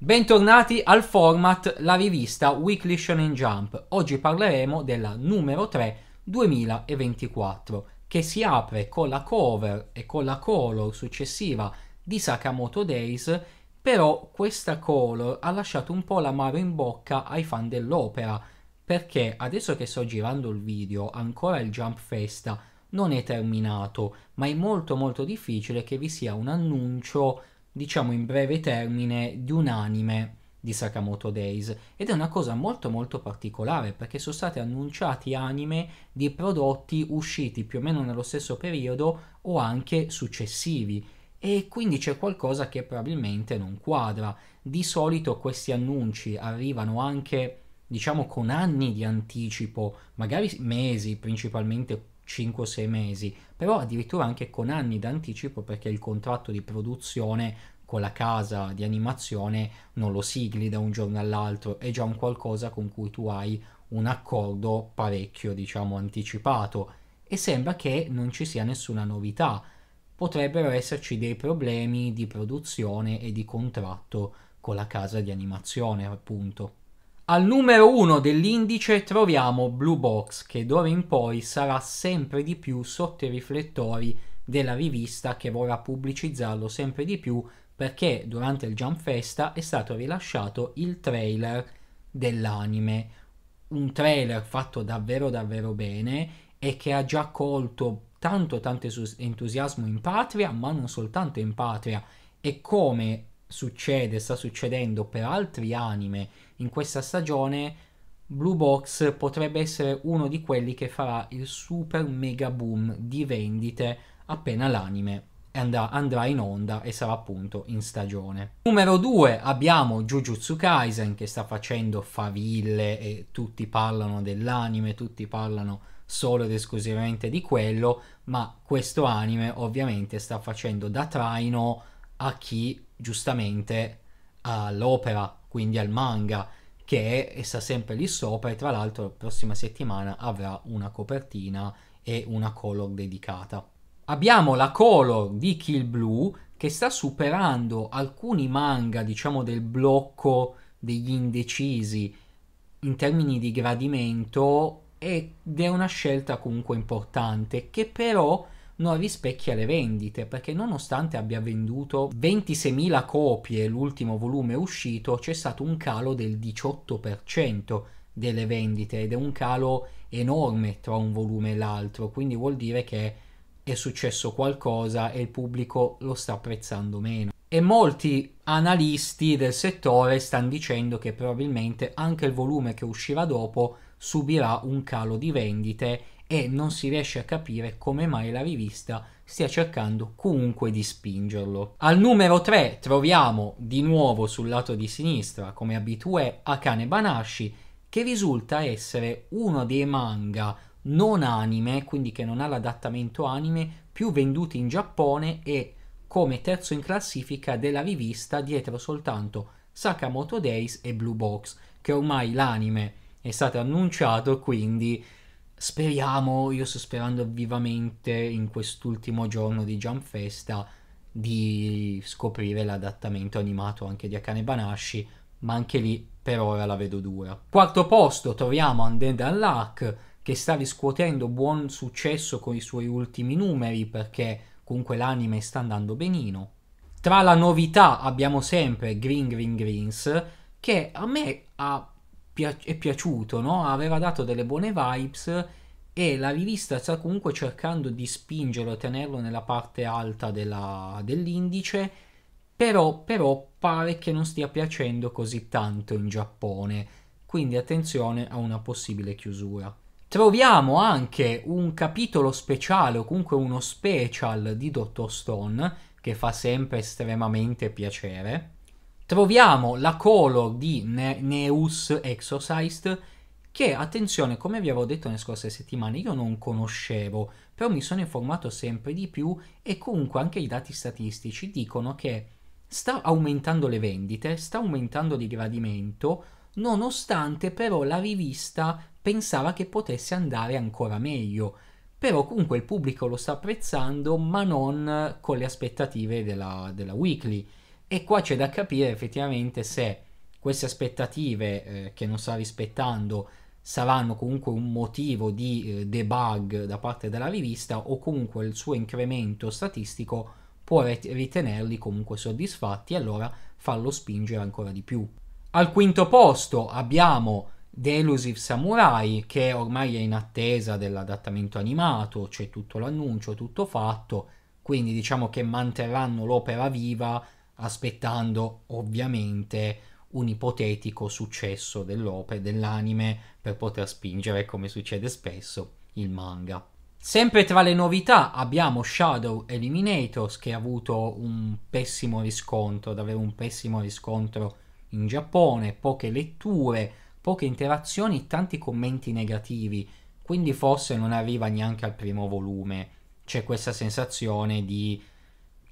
Bentornati al format La rivista Weekly Shonen Jump. Oggi parleremo della numero 3 2024 che si apre con la cover e con la color successiva di Sakamoto Days, però questa color ha lasciato un po' l'amaro in bocca ai fan dell'opera, perché adesso che sto girando il video, ancora il Jump Festa non è terminato, ma è molto molto difficile che vi sia un annuncio diciamo in breve termine, di un anime di Sakamoto Days ed è una cosa molto molto particolare perché sono stati annunciati anime di prodotti usciti più o meno nello stesso periodo o anche successivi e quindi c'è qualcosa che probabilmente non quadra. Di solito questi annunci arrivano anche diciamo con anni di anticipo, magari mesi, principalmente 5 o 6 mesi, però addirittura anche con anni d'anticipo perché il contratto di produzione con la casa di animazione non lo sigli da un giorno all'altro, è già un qualcosa con cui tu hai un accordo parecchio, diciamo, anticipato e sembra che non ci sia nessuna novità. Potrebbero esserci dei problemi di produzione e di contratto con la casa di animazione, appunto. Al numero 1 dell'indice troviamo Blue Box, che d'ora in poi sarà sempre di più sotto i riflettori della rivista che vorrà pubblicizzarlo sempre di più perché durante il Jump Festa è stato rilasciato il trailer dell'anime. Un trailer fatto davvero davvero bene e che ha già colto tanto tanto entusiasmo in patria, ma non soltanto in patria, e come succede, sta succedendo per altri anime in questa stagione, Blue Box potrebbe essere uno di quelli che farà il super mega boom di vendite appena l'anime andrà, andrà in onda e sarà appunto in stagione. Numero 2 abbiamo Jujutsu Kaisen che sta facendo faville e tutti parlano dell'anime, tutti parlano solo ed esclusivamente di quello, ma questo anime ovviamente sta facendo da traino a chi giustamente all'opera, quindi al manga, che è, sta sempre lì sopra e tra l'altro la prossima settimana avrà una copertina e una color dedicata. Abbiamo la color di Kill Blue che sta superando alcuni manga, diciamo, del blocco degli indecisi in termini di gradimento ed è una scelta comunque importante che però non rispecchia le vendite perché nonostante abbia venduto 26.000 copie l'ultimo volume uscito c'è stato un calo del 18% delle vendite ed è un calo enorme tra un volume e l'altro quindi vuol dire che è successo qualcosa e il pubblico lo sta apprezzando meno e molti analisti del settore stanno dicendo che probabilmente anche il volume che uscirà dopo subirà un calo di vendite e non si riesce a capire come mai la rivista stia cercando comunque di spingerlo. Al numero 3 troviamo di nuovo sul lato di sinistra come abitué Akane Banashi che risulta essere uno dei manga non anime, quindi che non ha l'adattamento anime, più venduti in Giappone e come terzo in classifica della rivista dietro soltanto Sakamoto Days e Blue Box, che ormai l'anime è stato annunciato, quindi speriamo, io sto sperando vivamente in quest'ultimo giorno di Jump Festa di scoprire l'adattamento animato anche di Akane Banashi, ma anche lì per ora la vedo dura. Quarto posto troviamo Undead Unluck che sta riscuotendo buon successo con i suoi ultimi numeri perché comunque l'anime sta andando benino. Tra la novità abbiamo sempre Green Green Greens che a me ha pia- è piaciuto, no? aveva dato delle buone vibes e la rivista sta comunque cercando di spingerlo, e tenerlo nella parte alta della, dell'indice, però, però pare che non stia piacendo così tanto in Giappone, quindi attenzione a una possibile chiusura. Troviamo anche un capitolo speciale o comunque uno special di Dr. Stone che fa sempre estremamente piacere troviamo la color di ne- Neus Exorcised che, attenzione, come vi avevo detto nelle scorse settimane, io non conoscevo, però mi sono informato sempre di più e comunque anche i dati statistici dicono che sta aumentando le vendite, sta aumentando di gradimento, nonostante però la rivista pensava che potesse andare ancora meglio. Però comunque il pubblico lo sta apprezzando, ma non con le aspettative della, della weekly. E qua c'è da capire effettivamente se queste aspettative eh, che non sta rispettando saranno comunque un motivo di eh, debug da parte della rivista o comunque il suo incremento statistico può ret- ritenerli comunque soddisfatti e allora farlo spingere ancora di più. Al quinto posto abbiamo The Elusive Samurai che ormai è in attesa dell'adattamento animato, c'è tutto l'annuncio, tutto fatto, quindi diciamo che manterranno l'opera viva aspettando ovviamente un ipotetico successo dell'opera dell'anime per poter spingere, come succede spesso, il manga. Sempre tra le novità abbiamo Shadow Eliminators che ha avuto un pessimo riscontro, davvero un pessimo riscontro in Giappone, poche letture, poche interazioni, tanti commenti negativi, quindi forse non arriva neanche al primo volume. C'è questa sensazione di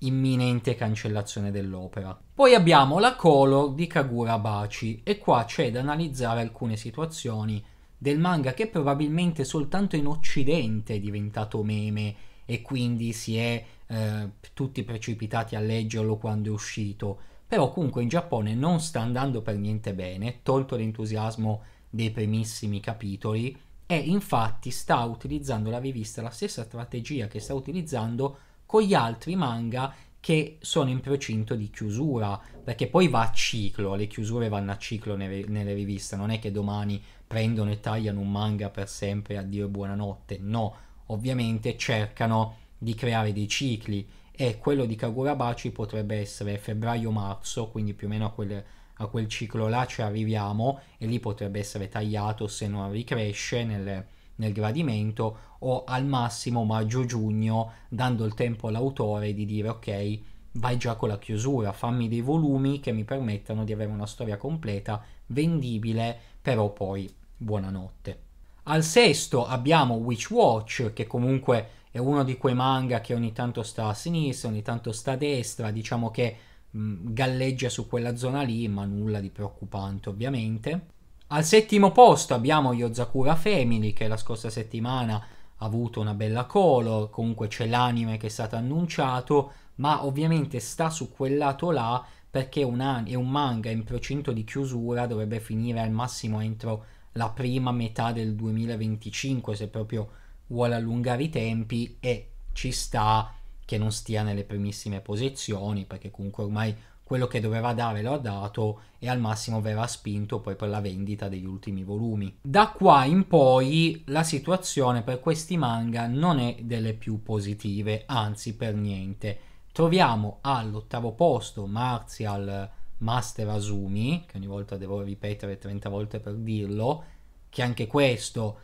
imminente cancellazione dell'opera. Poi abbiamo la Color di Kagura Baci e qua c'è da analizzare alcune situazioni del manga che probabilmente soltanto in occidente è diventato meme e quindi si è eh, tutti precipitati a leggerlo quando è uscito, però comunque in Giappone non sta andando per niente bene, tolto l'entusiasmo dei primissimi capitoli e infatti sta utilizzando la rivista la stessa strategia che sta utilizzando con gli altri manga che sono in procinto di chiusura, perché poi va a ciclo, le chiusure vanno a ciclo nelle, nelle riviste, non è che domani prendono e tagliano un manga per sempre a dire buonanotte, no, ovviamente cercano di creare dei cicli e quello di Kagurabachi potrebbe essere febbraio-marzo, quindi più o meno a quel, a quel ciclo là ci arriviamo e lì potrebbe essere tagliato se non ricresce nelle, nel gradimento o al massimo maggio-giugno dando il tempo all'autore di dire ok vai già con la chiusura, fammi dei volumi che mi permettano di avere una storia completa, vendibile, però poi buonanotte. Al sesto abbiamo Witch Watch che comunque è uno di quei manga che ogni tanto sta a sinistra, ogni tanto sta a destra, diciamo che galleggia su quella zona lì, ma nulla di preoccupante ovviamente. Al settimo posto abbiamo Yozakura Family che la scorsa settimana ha avuto una bella color, comunque c'è l'anime che è stato annunciato, ma ovviamente sta su quel lato là perché una, è un manga in procinto di chiusura, dovrebbe finire al massimo entro la prima metà del 2025 se proprio vuole allungare i tempi e ci sta che non stia nelle primissime posizioni perché comunque ormai quello che doveva dare lo ha dato e al massimo verrà spinto poi per la vendita degli ultimi volumi. Da qua in poi la situazione per questi manga non è delle più positive, anzi per niente. Troviamo all'ottavo posto Martial Master Asumi, che ogni volta devo ripetere 30 volte per dirlo, che anche questo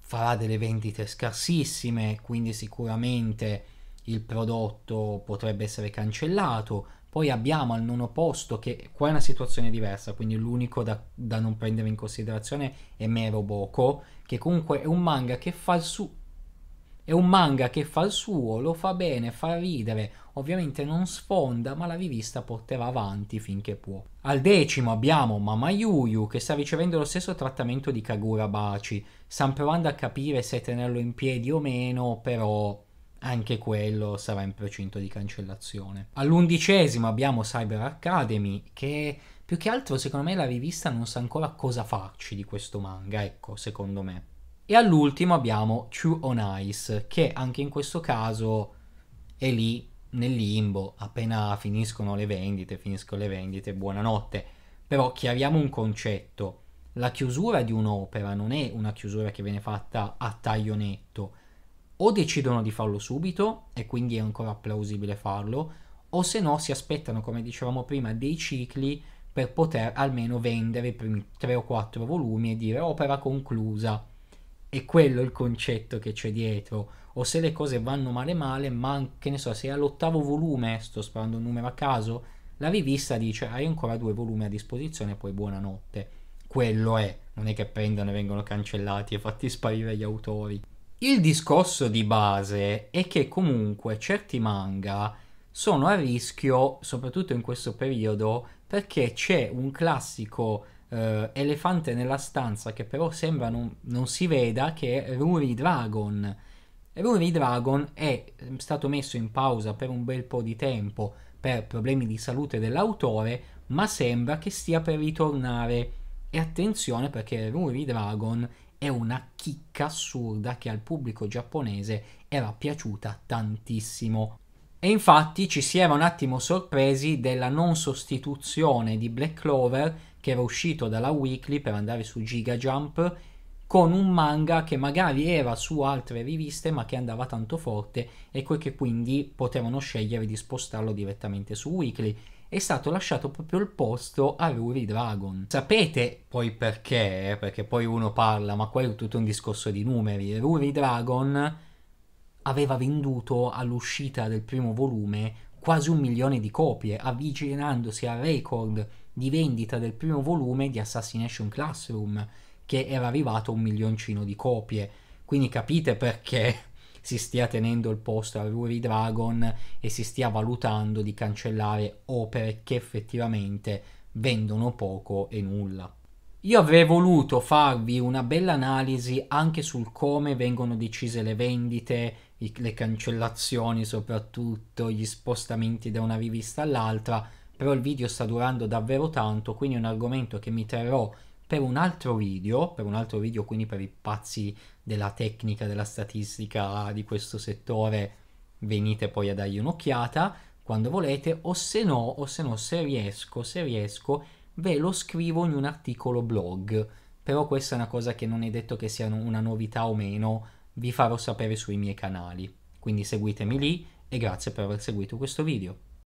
farà delle vendite scarsissime, quindi sicuramente il prodotto potrebbe essere cancellato, poi abbiamo al nono posto, che qua è una situazione diversa, quindi l'unico da, da non prendere in considerazione è Mero Boko, che comunque è un manga che fa il suo. È un manga che fa il suo, lo fa bene, fa ridere, ovviamente non sfonda, ma la rivista porterà avanti finché può. Al decimo abbiamo Mama Yuyu, che sta ricevendo lo stesso trattamento di Kagura Baci. Stanno provando a capire se tenerlo in piedi o meno, però anche quello sarà in procinto di cancellazione. All'undicesimo abbiamo Cyber Academy che più che altro secondo me la rivista non sa ancora cosa farci di questo manga, ecco, secondo me. E all'ultimo abbiamo True on Ice che anche in questo caso è lì nel limbo, appena finiscono le vendite, finiscono le vendite, buonanotte. Però chiariamo un concetto. La chiusura di un'opera non è una chiusura che viene fatta a taglio netto, o decidono di farlo subito e quindi è ancora plausibile farlo, o se no si aspettano, come dicevamo prima, dei cicli per poter almeno vendere i primi 3 o 4 volumi e dire opera conclusa. È quello il concetto che c'è dietro. O se le cose vanno male male, ma che ne so, se è all'ottavo volume, sto sparando un numero a caso, la rivista dice hai ancora due volumi a disposizione, poi buonanotte. Quello è, non è che prendono e vengono cancellati e fatti sparire gli autori. Il discorso di base è che comunque certi manga sono a rischio, soprattutto in questo periodo, perché c'è un classico eh, elefante nella stanza che però sembra non, non si veda, che è Ruri Dragon. Ruri Dragon è ehm, stato messo in pausa per un bel po' di tempo per problemi di salute dell'autore, ma sembra che stia per ritornare. E attenzione perché Ruri Dragon è una chicca assurda che al pubblico giapponese era piaciuta tantissimo. E infatti ci si era un attimo sorpresi della non sostituzione di Black Clover, che era uscito dalla Weekly per andare su Giga Jump, con un manga che magari era su altre riviste ma che andava tanto forte e che quindi potevano scegliere di spostarlo direttamente su Weekly è stato lasciato proprio il posto a Ruri Dragon. Sapete poi perché? Perché poi uno parla, ma qua è tutto un discorso di numeri. Ruri Dragon aveva venduto all'uscita del primo volume quasi un milione di copie, avvicinandosi al record di vendita del primo volume di Assassination Classroom, che era arrivato a un milioncino di copie. Quindi capite perché si stia tenendo il posto a Ruri Dragon e si stia valutando di cancellare opere che effettivamente vendono poco e nulla. Io avrei voluto farvi una bella analisi anche sul come vengono decise le vendite, le cancellazioni soprattutto, gli spostamenti da una rivista all'altra, però il video sta durando davvero tanto, quindi è un argomento che mi terrò per un altro video, per un altro video quindi per i pazzi della tecnica, della statistica di questo settore, venite poi a dargli un'occhiata quando volete o se no, o se no se riesco, se riesco ve lo scrivo in un articolo blog. Però questa è una cosa che non è detto che sia una novità o meno, vi farò sapere sui miei canali. Quindi seguitemi lì e grazie per aver seguito questo video.